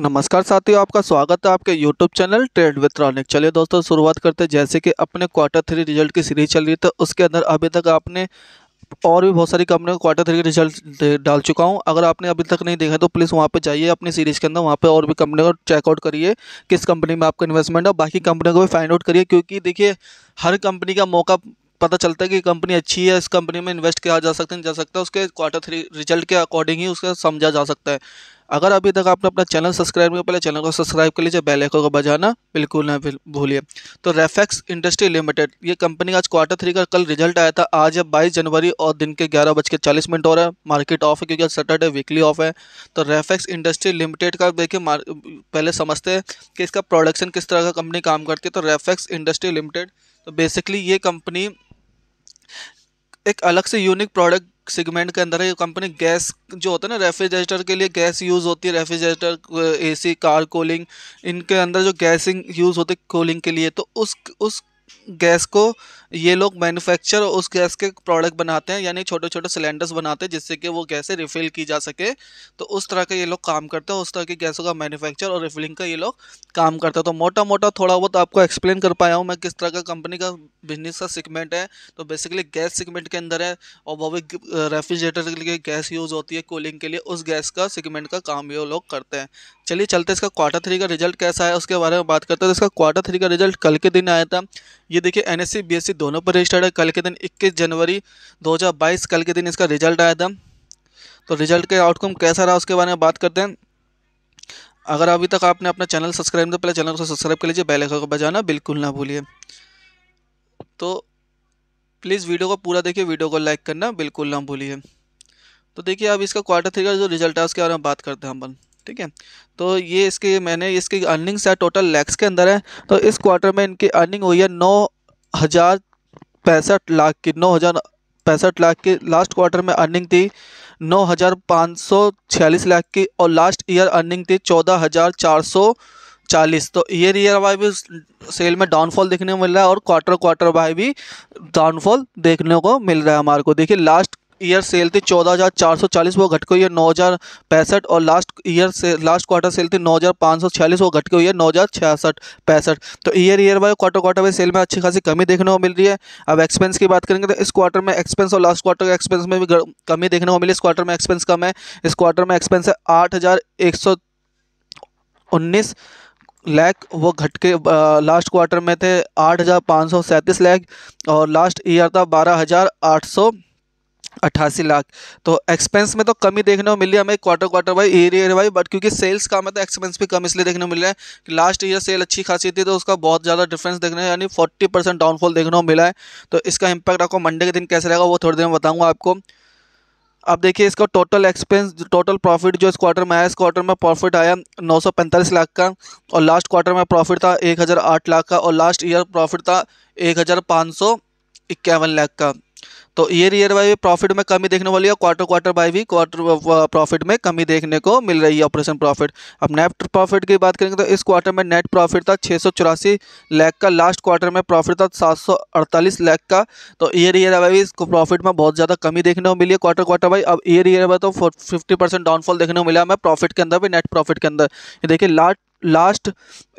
नमस्कार साथियों आपका स्वागत है आपके YouTube channel trade with Ronik चलिए दोस्तों शुरुआत करते हैं जैसे कि अपने क्वार्टर थ्री रिजल्ट की सीरीज चल रही थी तो उसके अंदर अभी तक आपने और भी बहुत सारी कंपनियों क्वार्टर थ्री के रिजल्ट डाल चुका हूँ अगर आपने अभी तक नहीं देखा तो प्लीज़ वहाँ पे जाइए अपनी सीरीज़ के अंदर वहाँ पे और भी कंपनी को चेकआउट करिए किस कंपनी में आपका इन्वेस्टमेंट है बाकी कंपनियों को भी फाइंड आउट करिए क्योंकि देखिए हर कंपनी का मौका पता चलता है कि कंपनी अच्छी है इस कंपनी में इन्वेस्ट किया जा सकता है जा सकता है उसके क्वार्टर थ्री रिजल्ट के अकॉर्डिंग ही उसका समझा जा सकता है अगर अभी तक आपने अपना चैनल सब्सक्राइब नहीं पहले चैनल को सब्सक्राइब कर लीजिए बेल आइकन को बजाना बिल्कुल ना भूलिए तो रेफेक्स इंडस्ट्री लिमिटेड ये कंपनी का आज क्वार्टर थ्री का कल रिजल्ट आया था आज अब बाईस जनवरी और दिन के ग्यारह बज के चालीस मिनट हो रहा है मार्केट ऑफ है क्योंकि आज सैटरडे वीकली ऑफ है तो रेफेक्स इंडस्ट्री लिमिटेड का देखिए पहले समझते हैं कि इसका प्रोडक्शन किस तरह का कंपनी काम करती है तो रेफेक्स इंडस्ट्री लिमिटेड तो बेसिकली ये कंपनी एक अलग से यूनिक प्रोडक्ट सेगमेंट के अंदर है ये कंपनी गैस जो होता है ना रेफ्रिजरेटर के लिए गैस यूज़ होती है रेफ्रिजरेटर एसी कार कूलिंग इनके अंदर जो गैसिंग यूज़ होती है कूलिंग के लिए तो उस उस गैस को ये लोग मैन्युफैक्चर उस गैस के प्रोडक्ट बनाते हैं यानी छोटे छोटे सिलेंडर्स बनाते हैं जिससे कि वो गैसें रिफ़िल की जा सके तो उस तरह का ये लोग काम करते हैं उस तरह की गैसों का मैन्युफैक्चर और रिफिलिंग का ये लोग काम करते हैं तो मोटा मोटा थोड़ा बहुत आपको एक्सप्लेन कर पाया हूँ मैं किस तरह का कंपनी का बिजनेस का सिगमेंट है तो बेसिकली गैस सिगमेंट के अंदर है और वो भी रेफ्रिजरेटर के लिए गैस यूज़ होती है कूलिंग के लिए उस गैस का सिगमेंट का काम ये लोग करते हैं चलिए चलते इसका क्वार्टर थ्री का रिजल्ट कैसा है उसके बारे में बात करते हैं तो इसका क्वार्टर थ्री का रिजल्ट कल के दिन आया था ये देखिए N S C B S C दोनों पर रजिस्टर्ड है कल के दिन 21 जनवरी 2022 कल के दिन इसका रिजल्ट आया था तो रिजल्ट के आउटकम कैसा रहा उसके बारे में बात करते हैं अगर अभी तक आपने अपना चैनल सब्सक्राइब नहीं पहले चैनल को सब्सक्राइब कर लीजिए बेल को बजाना बिल्कुल ना भूलिए तो प्लीज़ वीडियो को पूरा देखिए वीडियो को लाइक करना बिल्कुल ना भूलिए तो देखिए अब इसका क्वार्टर थ्री का जो रिजल्ट है उसके बारे में बात करते हैं हम ठीक है तो ये इसके मैंने इसकी अर्निंग्स है टोटल लैक्स के अंदर है तो इस क्वार्टर में इनकी अर्निंग हुई है नौ हज़ार पैंसठ लाख की नौ हज़ार पैंसठ लाख की लास्ट क्वार्टर में अर्निंग थी नौ हज़ार पाँच सौ छियालीस लाख की और लास्ट ईयर अर्निंग थी चौदह हज़ार चार सौ चालीस तो ईयर ईयर वाई भी सेल में डाउनफॉल देखने को मिल रहा है और क्वार्टर क्वार्टर वाई भी डाउनफॉल देखने को मिल रहा है हमारे को देखिए लास्ट ईयर सेल थी चौदह हज़ार चार सौ चालीस वो घट के हुई है नौ हज़ार पैंसठ और लास्ट ईयर से लास्ट क्वार्टर सेल थी नौ हज़ार पाँच सौ छियालीस वो घट हुई है नौ हज़ार छियासठ पैंसठ तो year year Y quarter quarter Y sale में अच्छी खासी कमी देखने को मिल रही है अब एक्सपेंस की बात करेंगे तो इस क्वार्टर में एक्सपेंस और लास्ट क्वार्टर के एक्सपेंस में भी कमी देखने को मिली इस क्वार्टर में एक्सपेंस कम है इस क्वार्टर में एक्सपेंस है आठ हज़ार एक सौ उन्नीस लैख वो घट के लास्ट क्वार्टर में थे आठ हज़ार पाँच सौ सैंतीस लैख और लास्ट ईयर था बारह हज़ार आठ सौ अट्ठासी लाख तो एक्सपेंस में तो कमी देखने को मिली हमें quarter quarter Y year year Y but क्योंकि सेल्स कम है तो एक्सपेंस भी कम इसलिए देखने को मिल रहा है कि लास्ट ईयर सेल अच्छी खासी थी तो उसका बहुत ज़्यादा डिफरेंस देखने यानी फोर्टी परसेंट डाउनफॉल देखने को मिला है तो इसका इम्पैक्ट आपको मंडे के दिन कैसे रहेगा वो थोड़ी देर में बताऊँगा आपको अब देखिए इसका टोटल एक्सपेंस टोटल प्रॉफिट जो इस क्वार्टर में आया इस क्वार्टर में प्रॉफिट आया 945 लाख का और लास्ट क्वार्टर में प्रॉफिट था 1008 लाख का और लास्ट ईयर प्रॉफिट था एक लाख का तो ईयर ईयर बाई भी प्रॉफिट में कमी देखने वाली है क्वार्टर क्वार्टर बाई भी क्वार्टर प्रॉफिट में कमी देखने को मिल रही है ऑपरेशन प्रॉफिट अब नेट प्रॉफिट की बात करेंगे तो इस क्वार्टर में नेट प्रॉफिट था छः लाख का लास्ट क्वार्टर में प्रॉफिट था सात लाख का तो ईयर ईयर बाई भी इसको प्रॉफिट में बहुत ज़्यादा कमी देखने को मिली है क्वार्टर क्वार्टर बाई अब ईयर ईयर बाई तो फिफ्टी परसेंट डाउनफॉल देखने को मिला हमें प्रॉफिट के अंदर भी नेट प्रॉफिट के अंदर देखिए लास्ट लास्ट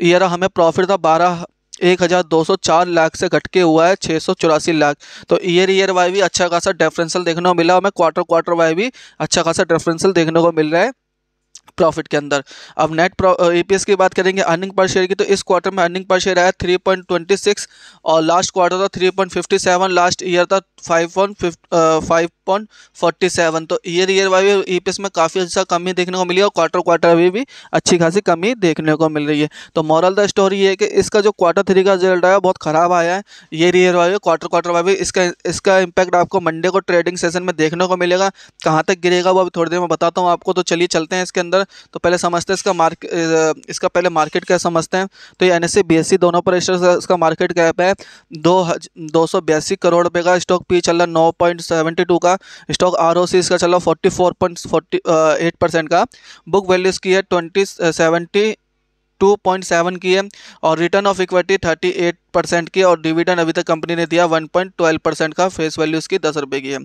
ईयर हमें प्रॉफिट था बारह एक हज़ार दो सौ चार लाख से घट के हुआ है छः सौ चौरासी लाख तो ईयर ईयर वाई भी अच्छा खासा डिफरेंसल देखने को मिला हमें क्वार्टर क्वार्टर वाई भी अच्छा खासा डिफरेंसल देखने को मिल रहा है प्रॉफिट के अंदर अब नेट ईपीएस की बात करेंगे अर्निंग पर शेयर की तो इस क्वार्टर में अर्निंग पर शेयर आया 3.26 और लास्ट क्वार्टर था 3.57 लास्ट ईयर था 5.47 तो ईयर ईयर वाइज ईपीएस में काफ़ी अच्छा कमी देखने को मिली और क्वार्टर क्वार्टर अभी भी अच्छी खासी कमी देखने को मिल रही है तो मॉरल द स्टोरी ये है कि इसका जो क्वार्टर थ्री का रिजल्ट आया बहुत ख़राब आया है year year wise quarter quarter wise इसका इसका इंपैक्ट आपको मंडे को ट्रेडिंग सेशन में देखने को मिलेगा कहाँ तक गिरेगा वो अभी थोड़ी देर में बताता हूँ आपको तो चलिए चलते हैं इसके अंदर अंदर तो पहले समझते हैं इसका मार्क इसका पहले मार्केट क्या समझते हैं तो ये एन एस e, e दोनों पर इसका मार्केट कैप है दो दो करोड़ रुपये का स्टॉक पी चल रहा नौ का स्टॉक आर इसका चल रहा है का बुक वैल्यू इसकी है ट्वेंटी सेवेंटी टू की है और रिटर्न ऑफ इक्विटी 38 परसेंट की और डिविडेंड अभी तक कंपनी ने दिया 1.12 परसेंट का फेस वैल्यू इसकी दस रुपये की है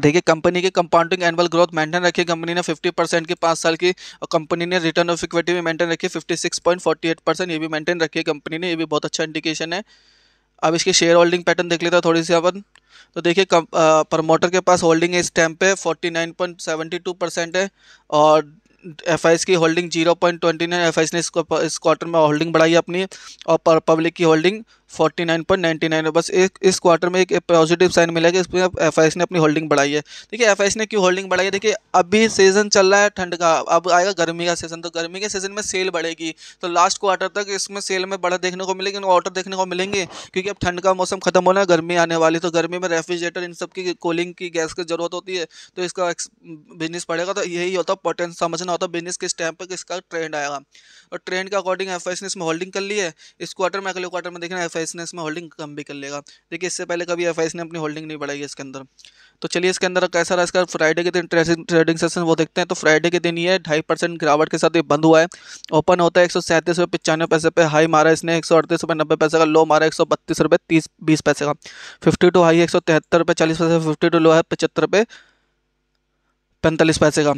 देखिए कंपनी के कंपाउंडिंग एनुअल ग्रोथ मेंटेन रखी कंपनी ने 50 परसेंट की पाँच साल की और कंपनी ने रिटर्न ऑफ इक्विटी भी मेंटेन रखी 56.48 परसेंट ये भी मेंटेन रखी है कंपनी ने ये भी बहुत अच्छा इंडिकेशन है अब इसकी शेयर होल्डिंग पैटर्न देख लेते हैं थोड़ी सी अपन तो देखिए प्रमोटर के पास होल्डिंग है इस टाइम पे फोर्टी परसेंट है और एफ की holding zero point twenty nine F ने इस क्वार्टर में होल्डिंग बढ़ाई अपनी और पब्लिक की holding forty nine point nine बस एक इस क्वार्टर में एक पॉजिटिव साइन मिला कि इसमें एफ आई ने अपनी होल्डिंग बढ़ाई है देखिए एफ ने क्यों होल्डिंग बढ़ाई है देखिए अभी सीजन चल रहा है ठंड का अब आएगा गर्मी का सीजन तो गर्मी के सीजन में सेल बढ़ेगी तो लास्ट क्वार्टर तक इसमें सेल में बढ़ा देखने को मिलेगी ऑर्डर देखने को मिलेंगे क्योंकि अब ठंड का मौसम खत्म होना है गर्मी आने वाली तो गर्मी में रेफ्रिजरेटर इन सब की कूलिंग की गैस की जरूरत होती है तो इसका बिजनेस पड़ेगा तो यही होता है पोटेंस समझना होता है बिजनेस किस टाइम पर किसका ट्रेंड आएगा और ट्रेंड के अकॉर्डिंग एफ ने इसमें होल्डिंग कर ली है इस क्वार्टर में अगले क्वार्टर में देखना एफ ने इसमें होल्डिंग कम भी कर लेगा देखिए इससे पहले कभी एफ ने अपनी होल्डिंग नहीं बढ़ाई इसके अंदर तो चलिए इसके अंदर कैसा रहा इसका फ्राइडे के दिन ट्रेडिंग सेशन वो देखते हैं तो फ्राइडे के दिन ये ढाई परसेंट गिरावट के साथ ये बंद हुआ है ओपन होता है एक सौ पैसे पे हाई मारा इसने एक सौ पैसे का लो मारा एक सौ बत्तीस पैसे का फिफ्टी टू हाई एक सौ तिहत्तर रुपये चालीस पैसे फिफ्टी टू लो है पचहत्तर रुपये पैंतालीस पैसे का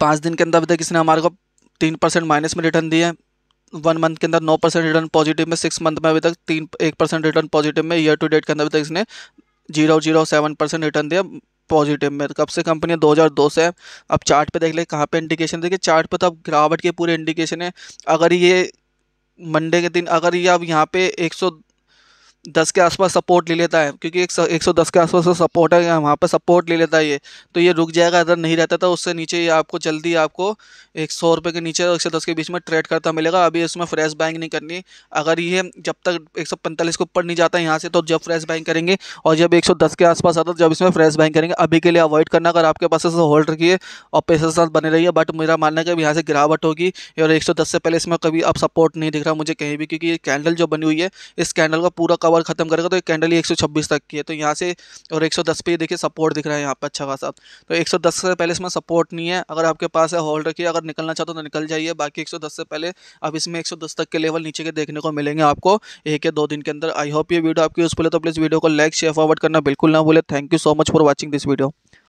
पाँच दिन के अंदर अभी तक इसने हमारे को तीन परसेंट माइनस में रिटर्न दिए हैं वन मंथ के अंदर नौ परसेंट रिटर्न पॉजिटिव में सिक्स मंथ में अभी तक तीन एक परसेंट रिटर्न पॉजिटिव में ईयर टू डेट के अंदर अभी तक इसने zero zero seven percent return दिया पॉजिटिव में तो कब से कंपनी दो से है अब चार्ट पे देख ले कहाँ पे इंडिकेशन देखिए चार्ट पे तो अब गिरावट के पूरे इंडिकेशन है अगर ये मंडे के दिन अगर ये अब यहाँ पे एक सौ दस के आसपास सपोर्ट ले लेता है क्योंकि एक, एक सौ दस के आसपास का तो सपोर्ट है वहाँ पर सपोर्ट ले लेता है ये तो ये रुक जाएगा अगर नहीं रहता था उससे नीचे ये आपको जल्दी आपको एक सौ रुपये के नीचे और एक सौ दस के बीच में ट्रेड करता मिलेगा अभी इसमें फ्रेश बाइंग नहीं करनी अगर ये जब तक एक सौ पैंतालीस के ऊपर नहीं जाता यहाँ से तो जब फ्रेश बाइंग करेंगे और जब एक सौ दस के आसपास आता जब इसमें फ्रेश बाइंग करेंगे अभी के लिए अवॉइड करना अगर आपके पास ऐसा होल्ड रखिए और पैसे साथ बने है बट मेरा मानना है कि यहाँ से गिरावट होगी और एक सौ दस से पहले इसमें कभी अब सपोर्ट नहीं दिख रहा मुझे कहीं भी क्योंकि ये कैंडल जो बनी हुई है इस कैंडल का पूरा कवर ओवर खत्म करेगा तो एक कैंडल ही 126 तक की है तो यहाँ से और 110 पे देखिए सपोर्ट दिख रहा है यहाँ पर अच्छा खासा तो 110 से पहले इसमें सपोर्ट नहीं है अगर आपके पास है होल्ड रखिए अगर निकलना चाहते हो तो निकल जाइए बाकी 110 से पहले अब इसमें 110 तक के लेवल नीचे के देखने को मिलेंगे आपको एक या दो दिन के अंदर आई होप ये वीडियो आपकी यूजफुल है तो प्लीज़ वीडियो को लाइक शेयर फॉरवर्ड करना बिल्कुल ना भूले thank you so much for watching this video